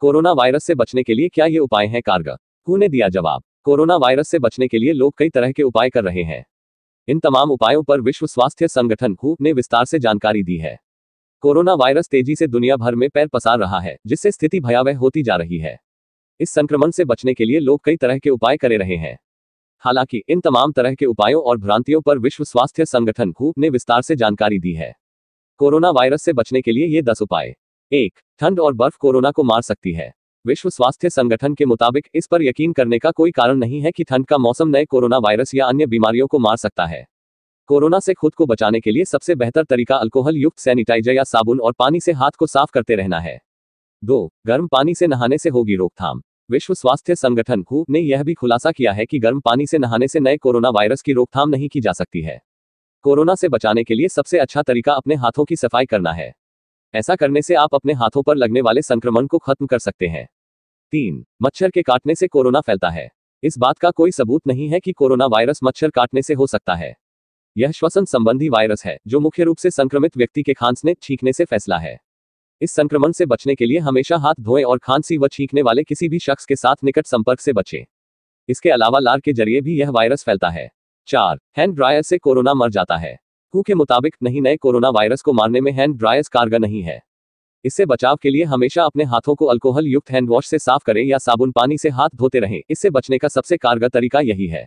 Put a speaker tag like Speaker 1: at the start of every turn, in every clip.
Speaker 1: corona virus से बचने के लिए क्या ये उपाय हैं कारगर हु ने दिया जवाब कोरोना वायरस से बचने के लिए लोग कई तरह के उपाय कर रहे हैं इन तमाम उपायों पर विश्व स्वास्थ्य संगठन हु ने विस्तार से जानकारी दी है कोरोना वायरस तेजी से दुनिया भर में पैर पसार रहा है जिससे स्थिति भयावह होती जा रही है इस संक्रमण से बचने के लिए लोग कई तरह के उपाय करे रहे हैं हालांकि इन तमाम तरह के उपायों और भ्रांतियों पर विश्व स्वास्थ्य संगठन हु ने विस्तार से जानकारी दी है कोरोना वायरस से बचने के लिए ये दस उपाय एक ठंड और बर्फ कोरोना को मार सकती है विश्व स्वास्थ्य संगठन के मुताबिक इस पर यकीन करने का कोई कारण नहीं है कि ठंड का मौसम नए कोरोना वायरस या अन्य बीमारियों को मार सकता है कोरोना से खुद को बचाने के लिए सबसे बेहतर तरीका अल्कोहल युक्त सैनिटाइजर या साबुन और पानी से हाथ को साफ करते रहना है दो गर्म पानी से नहाने से होगी रोकथाम विश्व स्वास्थ्य संगठन हु ने यह भी खुलासा किया है कि गर्म पानी से नहाने से नए कोरोना वायरस की रोकथाम नहीं की जा सकती है कोरोना से बचाने के लिए सबसे अच्छा तरीका अपने हाथों की सफाई करना है ऐसा करने से आप अपने हाथों पर लगने वाले संक्रमण को खत्म कर सकते हैं तीन मच्छर के काटने से कोरोना फैलता है इस बात का कोई सबूत नहीं है कि कोरोना वायरस मच्छर काटने से हो सकता है यह श्वसन संबंधी वायरस है जो मुख्य रूप से संक्रमित व्यक्ति के खांसने छींकने से फैसला है इस संक्रमण से बचने के लिए हमेशा हाथ धोएं और खांसी व छींकने वाले किसी भी शख्स के साथ निकट संपर्क से बचें इसके अलावा लार के जरिए भी यह वायरस फैलता है चार हैंड ड्रायर से कोरोना मर जाता है हु के मुताबिक नहीं नए कोरोना वायरस को मारने में हैंड ड्रायर्स कारगर नहीं है इससे बचाव के लिए हमेशा अपने हाथों को अल्कोहल युक्त हैंड वॉश से साफ करें या साबुन पानी से हाथ धोते रहें इससे बचने का सबसे कारगर तरीका यही है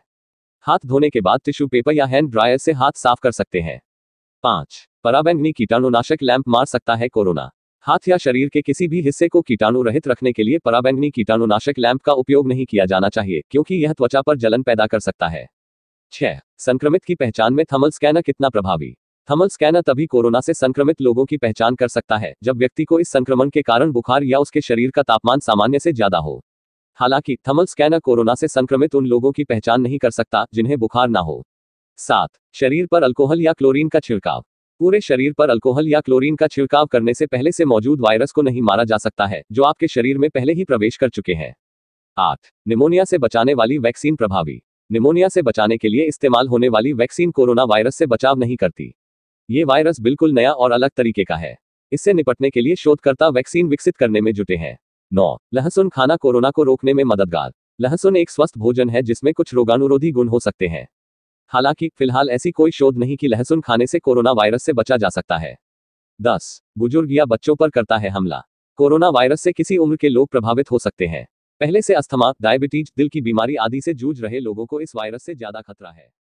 Speaker 1: हाथ धोने के बाद टिश्यू पेपर या हैंड ड्रायर से हाथ साफ कर सकते हैं पांच पराबैंगनी कीटाणुनाशक लैंप मार सकता है कोरोना हाथ या शरीर के किसी भी हिस्से को कीटाणु रहित रखने के लिए पराबैंगनी कीटाणुनाशक लैंप का उपयोग नहीं किया जाना चाहिए क्योंकि यह त्वचा पर जलन पैदा कर सकता है छह संक्रमित की पहचान में थर्मल स्कैनर कितना प्रभावी थर्मल स्कैनर तभी कोरोना से संक्रमित लोगों की पहचान कर सकता है जब व्यक्ति को इस संक्रमण के कारण बुखार या उसके शरीर का तापमान सामान्य से ज्यादा हो हालांकि थर्मल स्कैनर कोरोना से संक्रमित उन लोगों की पहचान नहीं कर सकता जिन्हें बुखार ना हो सात शरीर पर अल्कोहल या क्लोरीन का छिड़काव पूरे शरीर पर अल्कोहल या क्लोरीन का छिड़काव करने से पहले से मौजूद वायरस को नहीं मारा जा सकता है जो आपके शरीर में पहले ही प्रवेश कर चुके हैं आठ निमोनिया से बचाने वाली वैक्सीन प्रभावी निमोनिया से बचाने के लिए इस्तेमाल होने वाली वैक्सीन कोरोना वायरस से बचाव नहीं करती ये वायरस बिल्कुल नया और अलग तरीके का है इससे निपटने के लिए शोधकर्ता वैक्सीन विकसित करने में जुटे हैं नौ लहसुन खाना कोरोना को रोकने में मददगार लहसुन एक स्वस्थ भोजन है जिसमें कुछ रोगानुरोधी गुण हो सकते हैं हालांकि फिलहाल ऐसी कोई शोध नहीं कि लहसुन खाने से कोरोना वायरस से बचा जा सकता है दस बुजुर्ग या बच्चों पर करता है हमला कोरोना वायरस से किसी उम्र के लोग प्रभावित हो सकते हैं पहले से अस्थमा डायबिटीज दिल की बीमारी आदि से जूझ रहे लोगों को इस वायरस से ज्यादा खतरा है